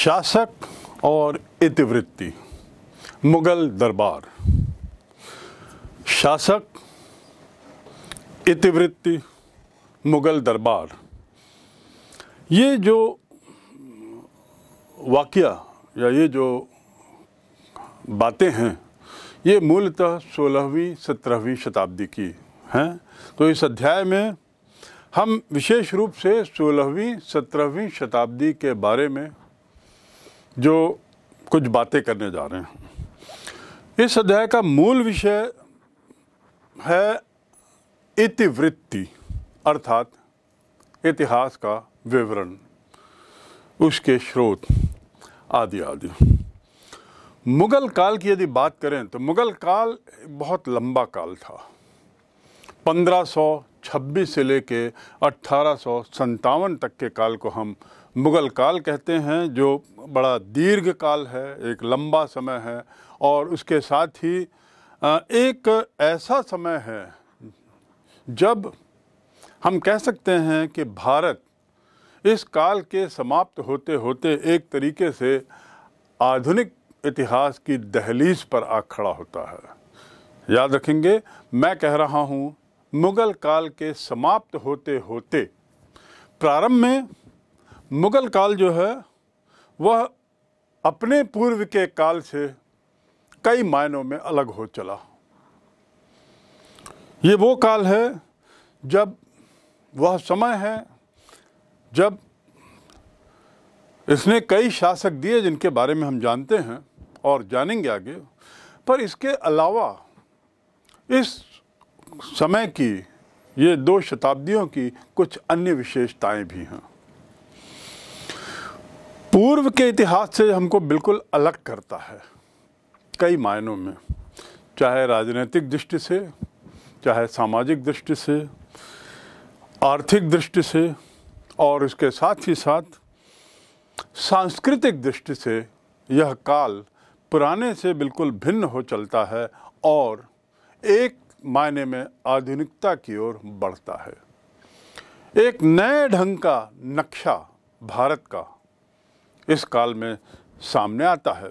शासक और इतिवृत्ति मुग़ल दरबार शासक इतिवृत्ति मुग़ल दरबार ये जो वाक्य या ये जो बातें हैं ये मूलतः सोलहवीं सत्रहवीं शताब्दी की हैं तो इस अध्याय में हम विशेष रूप से सोलहवीं सत्रहवीं शताब्दी के बारे में जो कुछ बातें करने जा रहे हैं इस अध्याय का मूल विषय है इतिवृत्ति अर्थात इतिहास का विवरण उसके स्रोत आदि आदि मुग़ल काल की यदि बात करें तो मुग़ल काल बहुत लंबा काल था 1526 से लेके अठारह तक के काल को हम मुग़ल काल कहते हैं जो बड़ा दीर्घ काल है एक लंबा समय है और उसके साथ ही एक ऐसा समय है जब हम कह सकते हैं कि भारत इस काल के समाप्त होते होते एक तरीके से आधुनिक इतिहास की दहलीज पर आ खड़ा होता है याद रखेंगे मैं कह रहा हूँ मुग़ल काल के समाप्त होते होते प्रारंभ में मुग़ल काल जो है वह अपने पूर्व के काल से कई मायनों में अलग हो चला ये वो काल है जब वह समय है जब इसने कई शासक दिए जिनके बारे में हम जानते हैं और जानेंगे आगे पर इसके अलावा इस समय की ये दो शताब्दियों की कुछ अन्य विशेषताएं भी हैं पूर्व के इतिहास से हमको बिल्कुल अलग करता है कई मायनों में चाहे राजनीतिक दृष्टि से चाहे सामाजिक दृष्टि से आर्थिक दृष्टि से और इसके साथ ही साथ सांस्कृतिक दृष्टि से यह काल पुराने से बिल्कुल भिन्न हो चलता है और एक मायने में आधुनिकता की ओर बढ़ता है एक नए ढंग का नक्शा भारत का इस काल में सामने आता है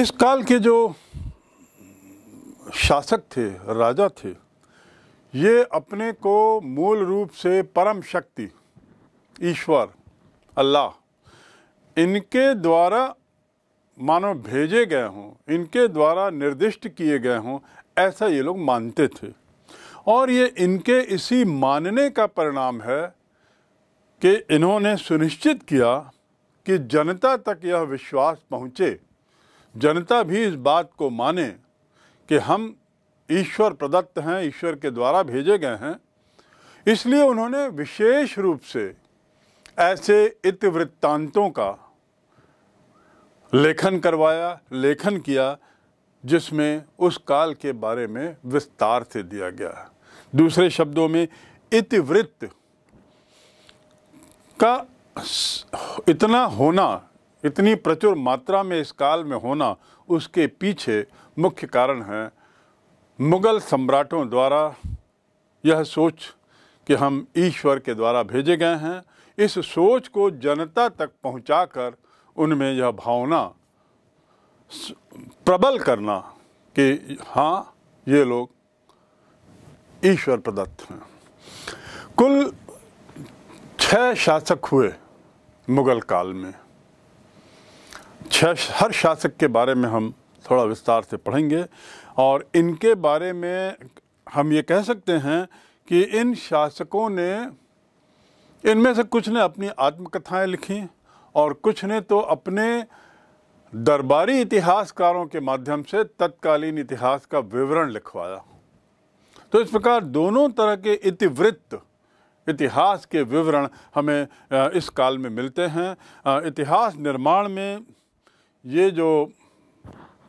इस काल के जो शासक थे राजा थे ये अपने को मूल रूप से परम शक्ति ईश्वर अल्लाह इनके द्वारा मानो भेजे गए हों इनके द्वारा निर्दिष्ट किए गए हों ऐसा ये लोग मानते थे और ये इनके इसी मानने का परिणाम है कि इन्होंने सुनिश्चित किया कि जनता तक यह विश्वास पहुँचे जनता भी इस बात को माने कि हम ईश्वर प्रदत्त हैं ईश्वर के द्वारा भेजे गए हैं इसलिए उन्होंने विशेष रूप से ऐसे इतिवृत्तांतों का लेखन करवाया लेखन किया जिसमें उस काल के बारे में विस्तार से दिया गया दूसरे शब्दों में इतिवृत्त का इतना होना इतनी प्रचुर मात्रा में इस काल में होना उसके पीछे मुख्य कारण है मुग़ल सम्राटों द्वारा यह सोच कि हम ईश्वर के द्वारा भेजे गए हैं इस सोच को जनता तक पहुंचाकर उनमें यह भावना प्रबल करना कि हाँ ये लोग ईश्वर प्रदत्त हैं कुल छह शासक हुए मुग़ल काल में छह हर शासक के बारे में हम थोड़ा विस्तार से पढ़ेंगे और इनके बारे में हम ये कह सकते हैं कि इन शासकों ने इनमें से कुछ ने अपनी आत्मकथाएं लिखी और कुछ ने तो अपने दरबारी इतिहासकारों के माध्यम से तत्कालीन इतिहास का विवरण लिखवाया तो इस प्रकार दोनों तरह के इतिवृत्त इतिहास के विवरण हमें इस काल में मिलते हैं इतिहास निर्माण में ये जो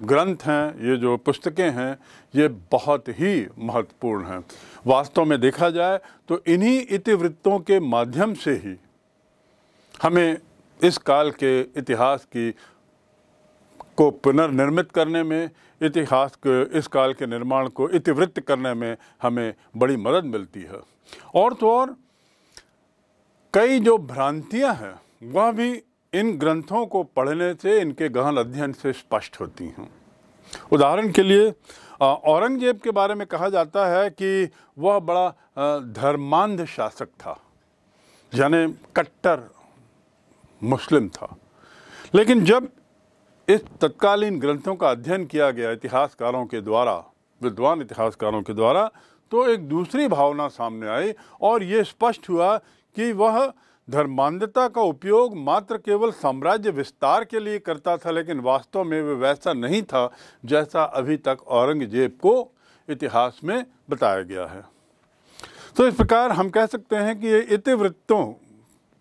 ग्रंथ हैं ये जो पुस्तकें हैं ये बहुत ही महत्वपूर्ण हैं वास्तव में देखा जाए तो इन्हीं इतिवृत्तों के माध्यम से ही हमें इस काल के इतिहास की को पुनर्निर्मित करने में इतिहास के इस काल के निर्माण को इतिवृत्त करने में हमें बड़ी मदद मिलती है और तो और कई जो भ्रांतियां हैं वह भी इन ग्रंथों को पढ़ने से इनके गहन अध्ययन से स्पष्ट होती हैं उदाहरण के लिए औरंगजेब के बारे में कहा जाता है कि वह बड़ा धर्मांध शासक था यानी कट्टर मुस्लिम था लेकिन जब इस तत्कालीन ग्रंथों का अध्ययन किया गया इतिहासकारों के द्वारा विद्वान इतिहासकारों के द्वारा तो एक दूसरी भावना सामने आई और ये स्पष्ट हुआ कि वह धर्मांधता का उपयोग मात्र केवल साम्राज्य विस्तार के लिए करता था लेकिन वास्तव में वह वैसा नहीं था जैसा अभी तक औरंगजेब को इतिहास में बताया गया है तो इस प्रकार हम कह सकते हैं कि ये इतिवृत्तों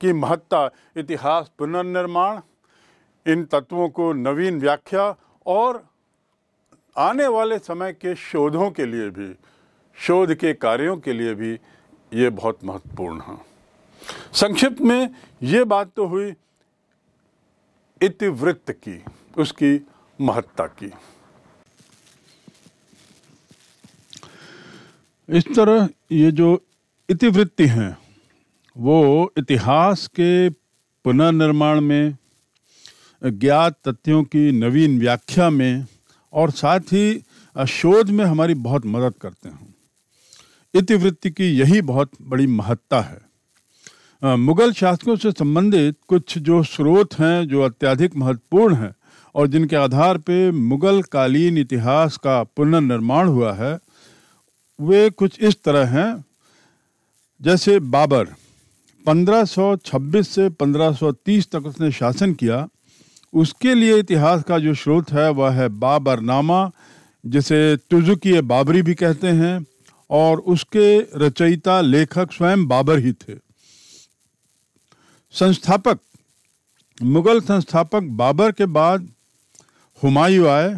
की महत्ता इतिहास पुनर्निर्माण इन तत्वों को नवीन व्याख्या और आने वाले समय के शोधों के लिए भी शोध के कार्यों के लिए भी ये बहुत महत्वपूर्ण है संक्षिप्त में ये बात तो हुई इतिवृत्त की उसकी महत्ता की इस तरह ये जो इतिवृत्ति हैं वो इतिहास के पुनर्निर्माण में ज्ञात तथ्यों की नवीन व्याख्या में और साथ ही शोध में हमारी बहुत मदद करते हैं इतिवृत्ति की यही बहुत बड़ी महत्ता है मुगल शासकों से संबंधित कुछ जो स्रोत हैं जो अत्यधिक महत्वपूर्ण हैं और जिनके आधार पे मुगल कालीन इतिहास का पुनर्निर्माण हुआ है वे कुछ इस तरह हैं जैसे बाबर 1526 से 1530 तक उसने शासन किया उसके लिए इतिहास का जो स्रोत है वह है बाबरनामा जिसे तुजुकी बाबरी भी कहते हैं और उसके रचयिता लेखक स्वयं बाबर ही थे संस्थापक मुग़ल संस्थापक बाबर के बाद हुमायूं आए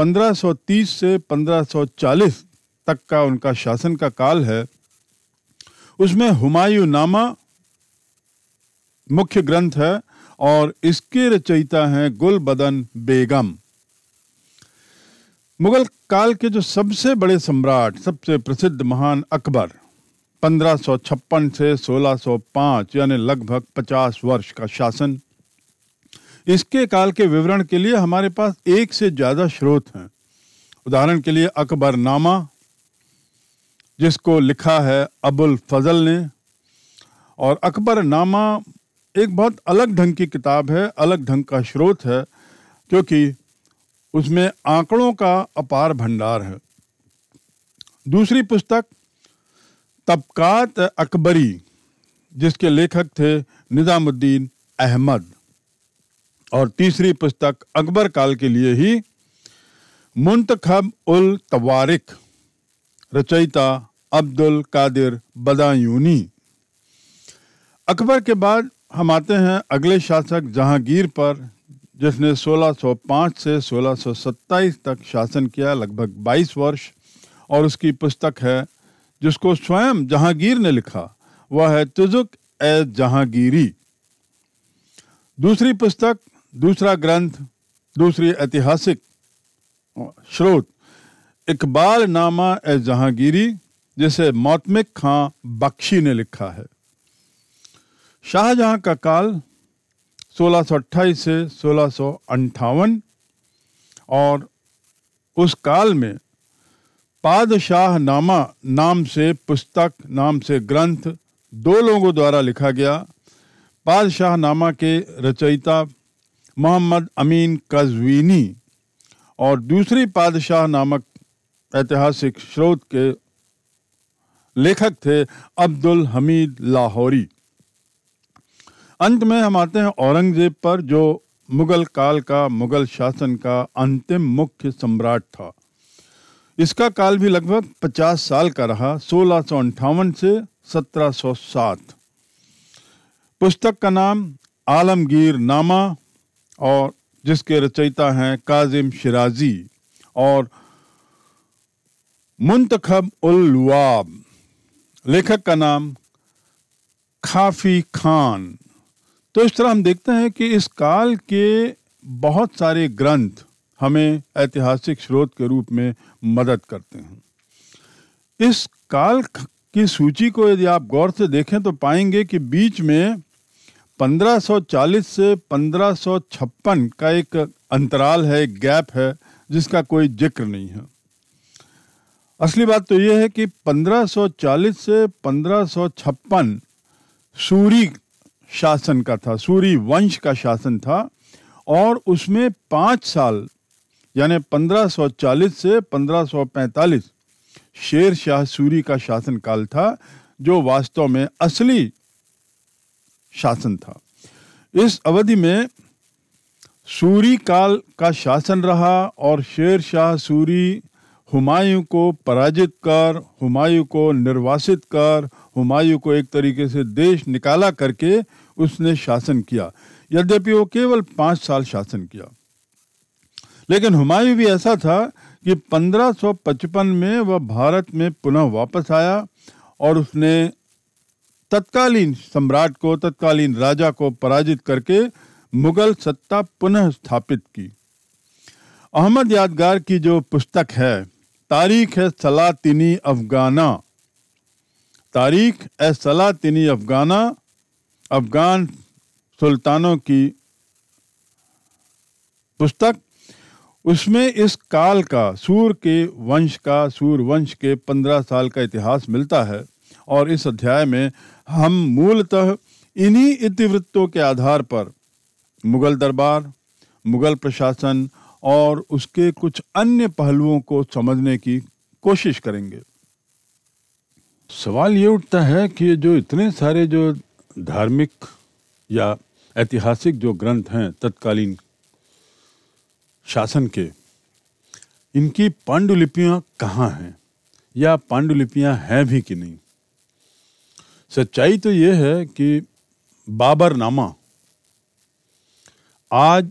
1530 से 1540 तक का उनका शासन का काल है उसमें हुमायूं नामा मुख्य ग्रंथ है और इसके रचयिता हैं गुल बदन बेगम मुगल काल के जो सबसे बड़े सम्राट सबसे प्रसिद्ध महान अकबर 1556 से 1605 यानी लगभग 50 वर्ष का शासन इसके काल के विवरण के लिए हमारे पास एक से ज़्यादा स्रोत हैं उदाहरण के लिए अकबरनामा जिसको लिखा है अबुल फजल ने और अकबरनामा एक बहुत अलग ढंग की किताब है अलग ढंग का स्रोत है क्योंकि उसमें आंकड़ों का अपार भंडार है दूसरी पुस्तक तबकात अकबरी जिसके लेखक थे निज़ामुद्दीन अहमद और तीसरी पुस्तक अकबर काल के लिए ही मुंतखब उल तवारिक रचयिता अब्दुल कादिर बदायूनी अकबर के बाद हम आते हैं अगले शासक जहांगीर पर जिसने 1605 से 1627 तक शासन किया लगभग 22 वर्ष और उसकी पुस्तक है जिसको स्वयं जहांगीर ने लिखा वह है तुजुक ए जहांगीरी दूसरी पुस्तक दूसरा ग्रंथ दूसरी ऐतिहासिक स्रोत इकबाल नामा ए जहांगीरी जिसे मौतमिक खां बख्शी ने लिखा है शाहजहां का काल 1628 से सोलह और उस काल में पादशाह नामा नाम से पुस्तक नाम से ग्रंथ दो लोगों द्वारा लिखा गया नामा के रचयिता मोहम्मद अमीन कजवीनी और दूसरी पादशाह नामक ऐतिहासिक स्रोत के लेखक थे अब्दुल हमीद लाहौरी अंत में हम आते हैं औरंगजेब पर जो मुगल काल का मुगल शासन का अंतिम मुख्य सम्राट था इसका काल भी लगभग 50 साल का रहा सोलह से 1707 पुस्तक का नाम आलमगीर नामा और जिसके रचयिता हैं काजिम शिराजी और मुंतखब उलवाब लेखक का नाम खाफी खान तो इस तरह हम देखते हैं कि इस काल के बहुत सारे ग्रंथ हमें ऐतिहासिक स्रोत के रूप में मदद करते हैं इस काल की सूची को यदि आप गौर से देखें तो पाएंगे कि बीच में 1540 से 1556 का एक अंतराल है एक गैप है जिसका कोई जिक्र नहीं है असली बात तो यह है कि 1540 से 1556 सूरी शासन का था सूरी वंश का शासन था और उसमें पाँच साल यानी 1540 से 1545 शेर शाह सूरी का शासनकाल था जो वास्तव में असली शासन था इस अवधि में सूरी काल का शासन रहा और शेर शाह सूरी हुमायूं को पराजित कर हुमायूं को निर्वासित कर हुमायूं को एक तरीके से देश निकाला करके उसने शासन किया यद्यपि वो केवल पाँच साल शासन किया लेकिन हुमायूं भी ऐसा था कि 1555 में वह भारत में पुनः वापस आया और उसने तत्कालीन सम्राट को तत्कालीन राजा को पराजित करके मुगल सत्ता पुनः स्थापित की अहमद यादगार की जो पुस्तक है तारीख है सलातिनी अफगाना तारीख ए सलातिनी अफगाना अफगान सुल्तानों की पुस्तक उसमें इस काल का सूर के वंश का सूर वंश के पंद्रह साल का इतिहास मिलता है और इस अध्याय में हम मूलतः इन्हीं इतिवृत्तों के आधार पर मुगल दरबार मुगल प्रशासन और उसके कुछ अन्य पहलुओं को समझने की कोशिश करेंगे सवाल ये उठता है कि जो इतने सारे जो धार्मिक या ऐतिहासिक जो ग्रंथ हैं तत्कालीन शासन के इनकी पांडुलिपियां कहाँ हैं या पांडुलिपियां हैं भी कि नहीं सच्चाई तो यह है कि बाबरनामा आज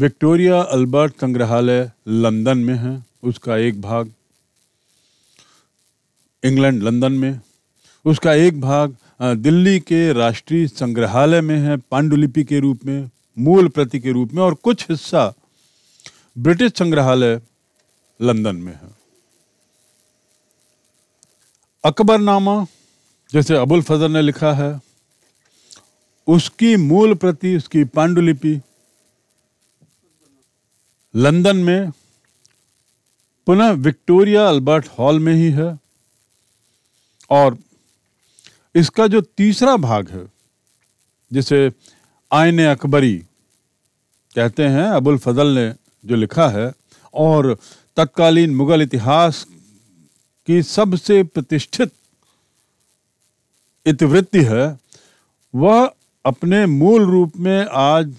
विक्टोरिया अल्बर्ट संग्रहालय लंदन में है उसका एक भाग इंग्लैंड लंदन में उसका एक भाग दिल्ली के राष्ट्रीय संग्रहालय में है पांडुलिपि के रूप में मूल प्रति के रूप में और कुछ हिस्सा ब्रिटिश संग्रहालय लंदन में है अकबरनामा जैसे अबुल फजल ने लिखा है उसकी मूल प्रति उसकी पांडुलिपि लंदन में पुनः विक्टोरिया अल्बर्ट हॉल में ही है और इसका जो तीसरा भाग है जिसे आयन अकबरी कहते हैं अबुल फजल ने जो लिखा है और तत्कालीन मुगल इतिहास की सबसे प्रतिष्ठित इतिवृत्ति है वह अपने मूल रूप में आज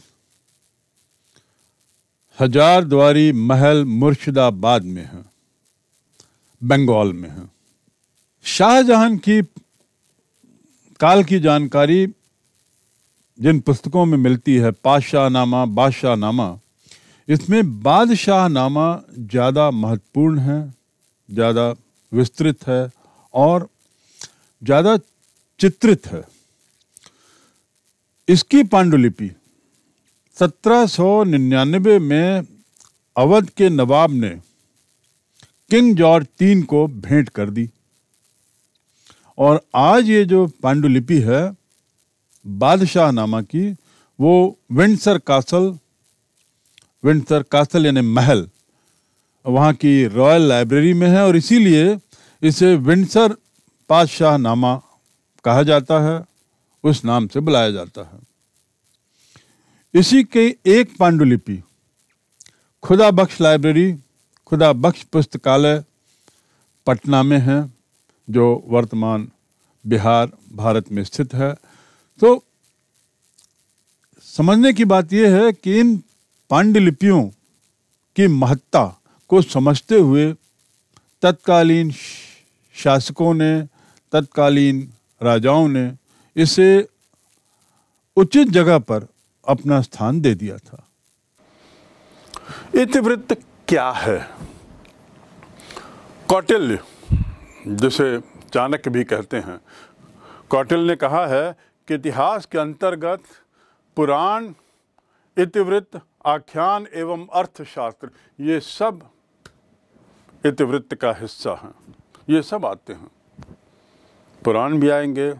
हजार द्वारी महल मुर्शिदाबाद में है बंगाल में है शाहजहां की काल की जानकारी जिन पुस्तकों में मिलती है पाशाहनामा बादशाहनामा इसमें बादशाहनामा ज़्यादा महत्वपूर्ण है ज़्यादा विस्तृत है और ज़्यादा चित्रित है इसकी पांडुलिपि 1799 में अवध के नवाब ने किंग जॉर्ज तीन को भेंट कर दी और आज ये जो पांडुलिपि है बादशाह नामा की वो विंडसर कासल विंडसर कासल यानी महल वहाँ की रॉयल लाइब्रेरी में है और इसीलिए इसे विंडसर नामा कहा जाता है उस नाम से बुलाया जाता है इसी के एक पांडुलिपि खुदा बख्श लाइब्रेरी खुदा बख्श पुस्तकालय पटना में है जो वर्तमान बिहार भारत में स्थित है तो समझने की बात यह है कि इन पांडुलिपियों की महत्ता को समझते हुए तत्कालीन शासकों ने तत्कालीन राजाओं ने इसे उचित जगह पर अपना स्थान दे दिया था इतिवृत्त क्या है कौटिल्य जिसे चाणक्य भी कहते हैं कौटिल्य ने कहा है कि इतिहास के अंतर्गत पुराण इतिवृत्त आख्यान एवं अर्थशास्त्र ये सब इतिवृत्त का हिस्सा हैं ये सब आते हैं पुराण भी आएंगे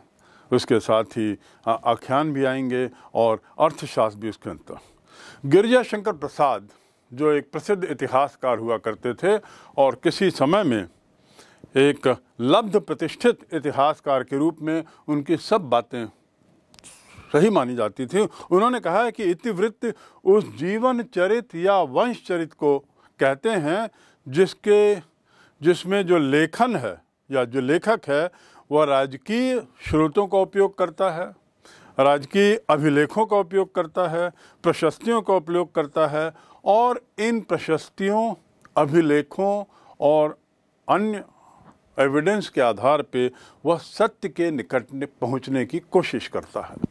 उसके साथ ही आख्यान भी आएंगे और अर्थशास्त्र भी उसके अंतर गिरजा शंकर प्रसाद जो एक प्रसिद्ध इतिहासकार हुआ करते थे और किसी समय में एक लब्ध प्रतिष्ठित इतिहासकार के रूप में उनकी सब बातें सही मानी जाती थी उन्होंने कहा है कि इतिवृत्त उस जीवन चरित या वंश चरित को कहते हैं जिसके जिसमें जो लेखन है या जो लेखक है वह राजकीय स्रोतों का उपयोग करता है राजकीय अभिलेखों का उपयोग करता है प्रशस्तियों का उपयोग करता है और इन प्रशस्तियों अभिलेखों और अन्य एविडेंस के आधार पे वह सत्य के निकट पहुंचने की कोशिश करता है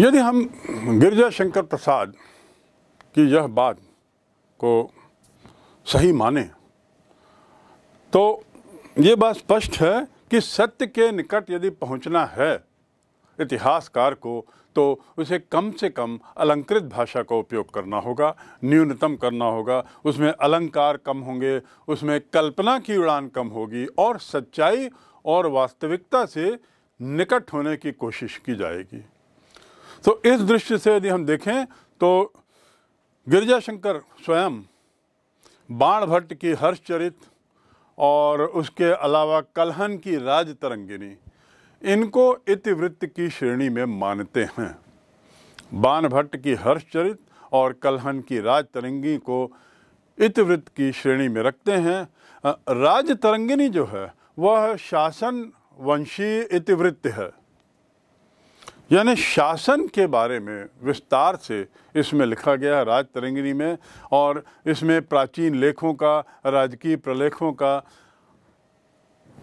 यदि हम गिरजा शंकर प्रसाद की यह बात को सही माने तो ये बात स्पष्ट है कि सत्य के निकट यदि पहुंचना है इतिहासकार को तो उसे कम से कम अलंकृत भाषा का उपयोग करना होगा न्यूनतम करना होगा उसमें अलंकार कम होंगे उसमें कल्पना की उड़ान कम होगी और सच्चाई और वास्तविकता से निकट होने की कोशिश की जाएगी तो इस दृष्टि से यदि हम देखें तो शंकर स्वयं बाण भट्ट की हर्षचरित और उसके अलावा कलहन की राज तरंगिनी इनको इतिवृत्त की श्रेणी में मानते हैं बाण भट्ट की हर्षचरित और कलहन की राज तरंगी को इतिवृत्त की श्रेणी में रखते हैं राज तरंगिनी जो है वह शासन वंशीय इतिवृत्त है यानी शासन के बारे में विस्तार से इसमें लिखा गया राज तरंगिनी में और इसमें प्राचीन लेखों का राजकीय प्रलेखों का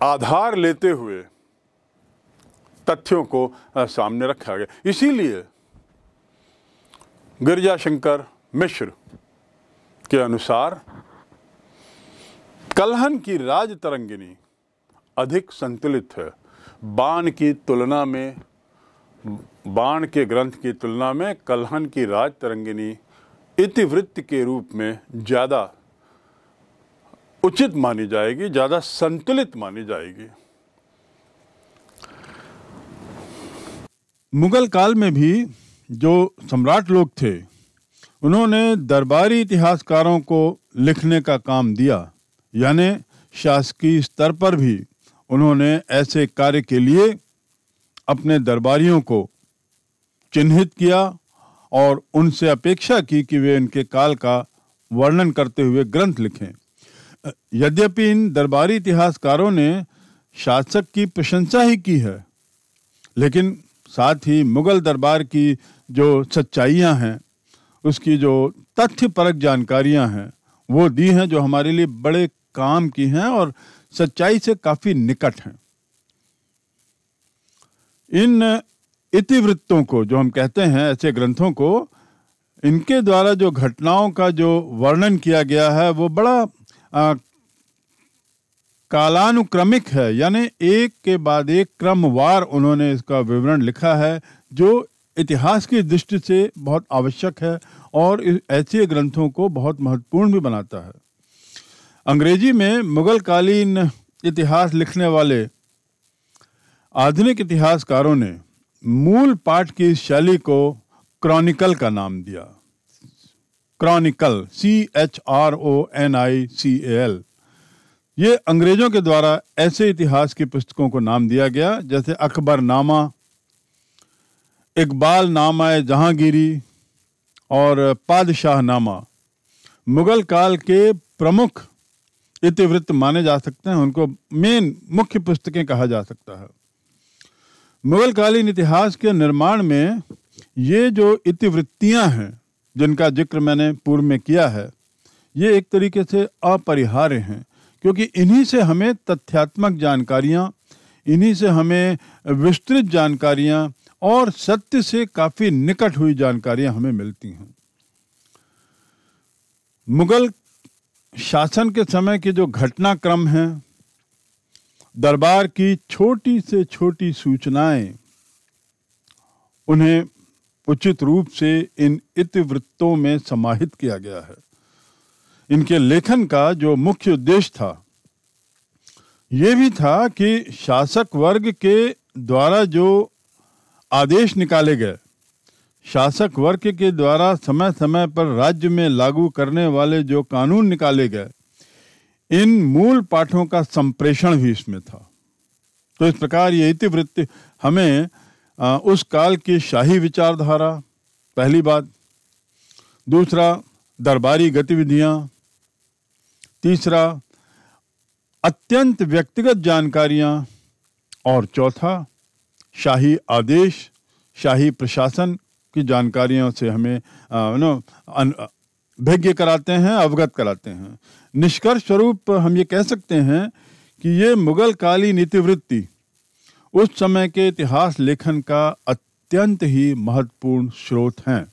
आधार लेते हुए तथ्यों को सामने रखा गया इसीलिए गिरजाशंकर मिश्र के अनुसार कलहन की राज तरंगिनी अधिक संतुलित है बाण की तुलना में बाण के ग्रंथ की तुलना में कलहन की राज तरंगिनी इतिवृत्त के रूप में ज़्यादा उचित मानी जाएगी ज़्यादा संतुलित मानी जाएगी मुगल काल में भी जो सम्राट लोग थे उन्होंने दरबारी इतिहासकारों को लिखने का काम दिया यानी शासकीय स्तर पर भी उन्होंने ऐसे कार्य के लिए अपने दरबारियों को चिन्हित किया और उनसे अपेक्षा की कि वे इनके काल का वर्णन करते हुए ग्रंथ लिखें यद्यपि इन दरबारी इतिहासकारों ने शासक की प्रशंसा ही की है लेकिन साथ ही मुगल दरबार की जो सच्चाइयाँ हैं उसकी जो तथ्य परक जानकारियाँ हैं वो दी हैं जो हमारे लिए बड़े काम की हैं और सच्चाई से काफ़ी निकट हैं इन इतिवृत्तों को जो हम कहते हैं ऐसे ग्रंथों को इनके द्वारा जो घटनाओं का जो वर्णन किया गया है वो बड़ा आ, कालानुक्रमिक है यानी एक के बाद एक क्रमवार उन्होंने इसका विवरण लिखा है जो इतिहास की दृष्टि से बहुत आवश्यक है और ऐसे ग्रंथों को बहुत महत्वपूर्ण भी बनाता है अंग्रेजी में मुगल कालीन इतिहास लिखने वाले आधुनिक इतिहासकारों ने मूल पाठ की इस शैली को क्रॉनिकल का नाम दिया chronicle C H R O N I C L ये अंग्रेजों के द्वारा ऐसे इतिहास की पुस्तकों को नाम दिया गया जैसे अकबरनामा इकबाल नामा जहांगीरी और पादशाह नामा मुगल काल के प्रमुख इतिवृत्त माने जा सकते हैं उनको मेन मुख्य पुस्तकें कहा जा सकता है मुगलकालीन इतिहास के निर्माण में ये जो इतिवृत्तियाँ हैं जिनका जिक्र मैंने पूर्व में किया है ये एक तरीके से अपरिहार्य हैं क्योंकि इन्हीं से हमें तथ्यात्मक जानकारियाँ इन्हीं से हमें विस्तृत जानकारियाँ और सत्य से काफ़ी निकट हुई जानकारियाँ हमें मिलती हैं मुगल शासन के समय के जो घटनाक्रम हैं दरबार की छोटी से छोटी सूचनाएं उन्हें उचित रूप से इन इतिवृत्तों में समाहित किया गया है इनके लेखन का जो मुख्य उद्देश्य था यह भी था कि शासक वर्ग के द्वारा जो आदेश निकाले गए शासक वर्ग के द्वारा समय समय पर राज्य में लागू करने वाले जो कानून निकाले गए इन मूल पाठों का संप्रेषण भी इसमें था तो इस प्रकार ये इतिवृत्त हमें उस काल की शाही विचारधारा पहली बात दूसरा दरबारी गतिविधियां तीसरा अत्यंत व्यक्तिगत जानकारियां और चौथा शाही आदेश शाही प्रशासन की जानकारियों से हमें नो भिज्ञ कराते हैं अवगत कराते हैं निष्कर्ष स्वरूप हम ये कह सकते हैं कि ये मुगल काली नीतिवृत्ति उस समय के इतिहास लेखन का अत्यंत ही महत्वपूर्ण स्रोत हैं